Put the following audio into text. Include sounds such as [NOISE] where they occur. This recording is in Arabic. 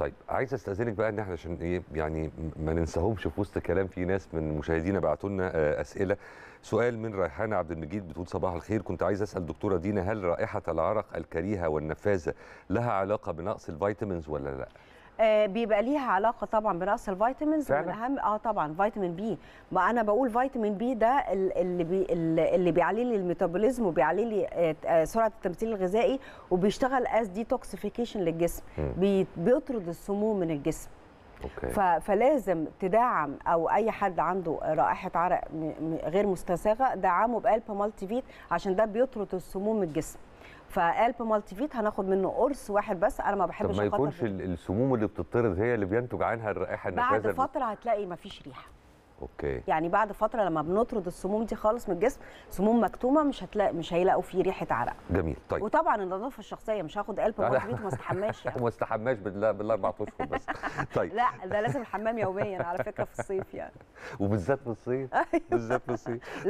طيب عايز استاذنك بقى ان احنا عشان ايه يعني ما ننساهمش في وسط كلام في ناس من مشاهدينا بعتوا لنا آه، اسئله سؤال من ريحانه عبد المجيد بتقول صباح الخير كنت عايز اسال دكتوره دينا هل رائحه العرق الكريهه والنفاذه لها علاقه بنقص الفيتامينز ولا لا؟ آه، بيبقى ليها علاقه طبعا بنقص الفيتامينز فعلا. من اهم اه طبعا فيتامين بي ما انا بقول فيتامين بي ده اللي بي اللي بيعلي لي الميتابوليزم وبيعلي لي آه، آه، سرعه التمثيل الغذائي وبيشتغل از ديتوكسيفيكيشن للجسم بيطرد السموم من الجسم أوكي. فلازم تدعم او اي حد عنده رائحه عرق غير مستساغه دعمه بقلب مالتي فيت عشان ده بيطرد السموم من الجسم فقلب مالتي فيت هناخد منه قرص واحد بس انا ما بحبش ما يكونش السموم اللي بتطرد هي اللي بينتج عنها الرائحه النفاذه بعد فتره هتلاقي ما فيش ريحه اوكي يعني بعد فتره لما بنطرد السموم دي خالص من الجسم سموم مكتومه مش هتلاقي مش هيلاقوا فيه ريحه عرق جميل طيب وطبعا النظافه الشخصيه مش هاخد قلب مظبوط وما استحماش يعني [LAUGHS] ما استحماش بالاربع اشهر بس [LAUGHS] طيب لا ده لازم الحمام يوميا على فكره في الصيف يعني [LAUGHS] وبالذات في الصيف أيوه. بالذات في الصيف